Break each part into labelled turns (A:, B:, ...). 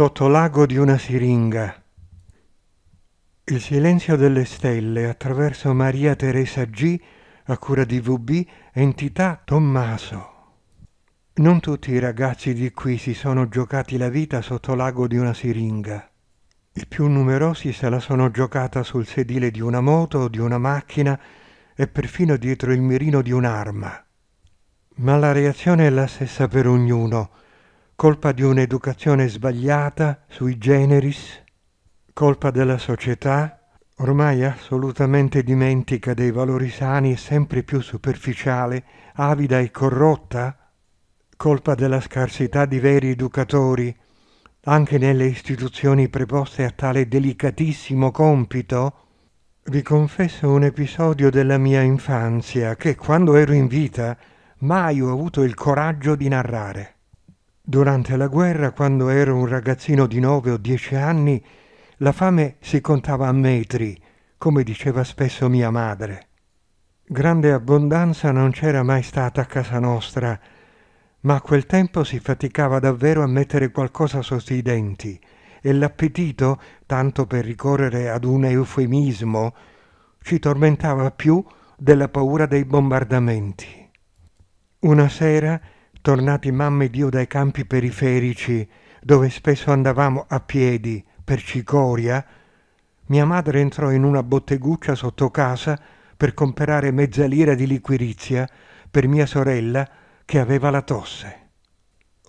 A: sotto l'ago di una siringa. Il silenzio delle stelle attraverso Maria Teresa G a cura di VB, entità Tommaso. Non tutti i ragazzi di qui si sono giocati la vita sotto l'ago di una siringa. I più numerosi se la sono giocata sul sedile di una moto, di una macchina e perfino dietro il mirino di un'arma. Ma la reazione è la stessa per ognuno colpa di un'educazione sbagliata sui generis, colpa della società, ormai assolutamente dimentica dei valori sani e sempre più superficiale, avida e corrotta, colpa della scarsità di veri educatori, anche nelle istituzioni preposte a tale delicatissimo compito, vi confesso un episodio della mia infanzia che, quando ero in vita, mai ho avuto il coraggio di narrare. Durante la guerra, quando ero un ragazzino di nove o dieci anni, la fame si contava a metri, come diceva spesso mia madre. Grande abbondanza non c'era mai stata a casa nostra, ma a quel tempo si faticava davvero a mettere qualcosa sotto i denti e l'appetito, tanto per ricorrere ad un eufemismo, ci tormentava più della paura dei bombardamenti. Una sera tornati mamma e dio dai campi periferici, dove spesso andavamo a piedi per Cicoria, mia madre entrò in una botteguccia sotto casa per comprare mezza lira di liquirizia per mia sorella che aveva la tosse.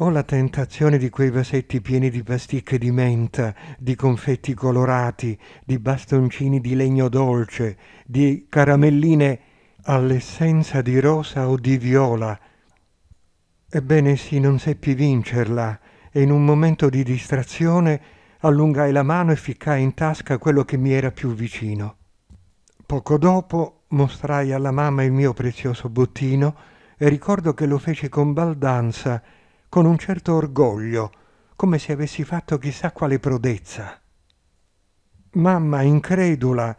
A: Ho la tentazione di quei vasetti pieni di pasticche di menta, di confetti colorati, di bastoncini di legno dolce, di caramelline all'essenza di rosa o di viola Ebbene sì, non seppi vincerla e in un momento di distrazione allungai la mano e ficcai in tasca quello che mi era più vicino. Poco dopo mostrai alla mamma il mio prezioso bottino e ricordo che lo feci con baldanza, con un certo orgoglio, come se avessi fatto chissà quale prodezza. Mamma, incredula,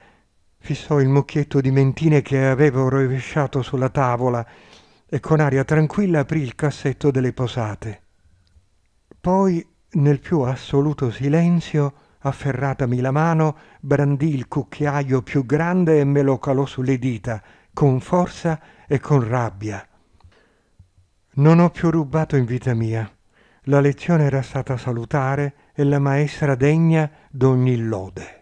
A: fissò il mucchietto di mentine che avevo rovesciato sulla tavola e con aria tranquilla aprì il cassetto delle posate. Poi, nel più assoluto silenzio, afferratami la mano, brandì il cucchiaio più grande e me lo calò sulle dita, con forza e con rabbia. Non ho più rubato in vita mia. La lezione era stata salutare e la maestra degna d'ogni lode.